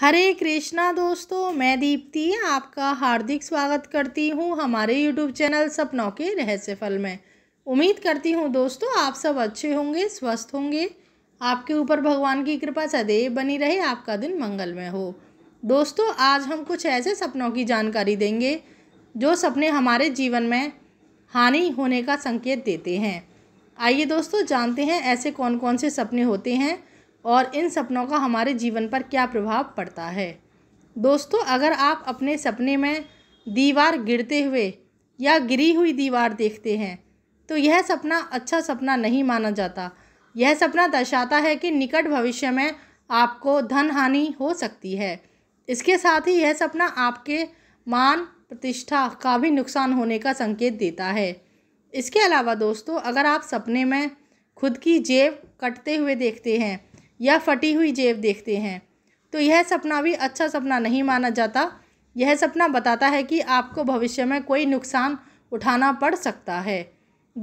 हरे कृष्णा दोस्तों मैं दीप्ति आपका हार्दिक स्वागत करती हूँ हमारे यूट्यूब चैनल सपनों के रहस्य फल में उम्मीद करती हूँ दोस्तों आप सब अच्छे होंगे स्वस्थ होंगे आपके ऊपर भगवान की कृपा सदैव बनी रहे आपका दिन मंगलमय हो दोस्तों आज हम कुछ ऐसे सपनों की जानकारी देंगे जो सपने हमारे जीवन में हानि होने का संकेत देते हैं आइए दोस्तों जानते हैं ऐसे कौन कौन से सपने होते हैं और इन सपनों का हमारे जीवन पर क्या प्रभाव पड़ता है दोस्तों अगर आप अपने सपने में दीवार गिरते हुए या गिरी हुई दीवार देखते हैं तो यह सपना अच्छा सपना नहीं माना जाता यह सपना दर्शाता है कि निकट भविष्य में आपको धन हानि हो सकती है इसके साथ ही यह सपना आपके मान प्रतिष्ठा का भी नुकसान होने का संकेत देता है इसके अलावा दोस्तों अगर आप सपने में खुद की जेब कटते हुए देखते हैं या फटी हुई जेब देखते हैं तो यह सपना भी अच्छा सपना नहीं माना जाता यह सपना बताता है कि आपको भविष्य में कोई नुकसान उठाना पड़ सकता है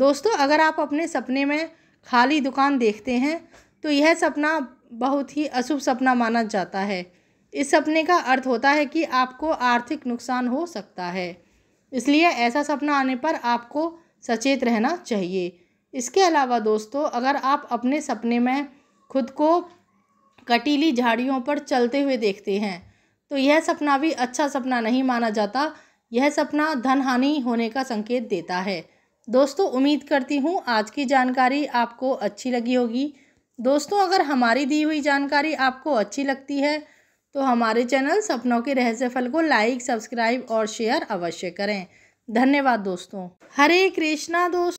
दोस्तों अगर आप अपने सपने में खाली दुकान देखते हैं तो यह सपना बहुत ही अशुभ सपना माना जाता है इस सपने का अर्थ होता है कि आपको आर्थिक नुकसान हो सकता है इसलिए ऐसा सपना आने पर आपको सचेत रहना चाहिए इसके अलावा दोस्तों अगर आप अपने सपने में खुद को कटीली झाड़ियों पर चलते हुए देखते हैं तो यह सपना भी अच्छा सपना नहीं माना जाता यह सपना धन हानि होने का संकेत देता है दोस्तों उम्मीद करती हूँ आज की जानकारी आपको अच्छी लगी होगी दोस्तों अगर हमारी दी हुई जानकारी आपको अच्छी लगती है तो हमारे चैनल सपनों के रहस्य फल को लाइक सब्सक्राइब और शेयर अवश्य करें धन्यवाद दोस्तों हरे कृष्णा दोस्त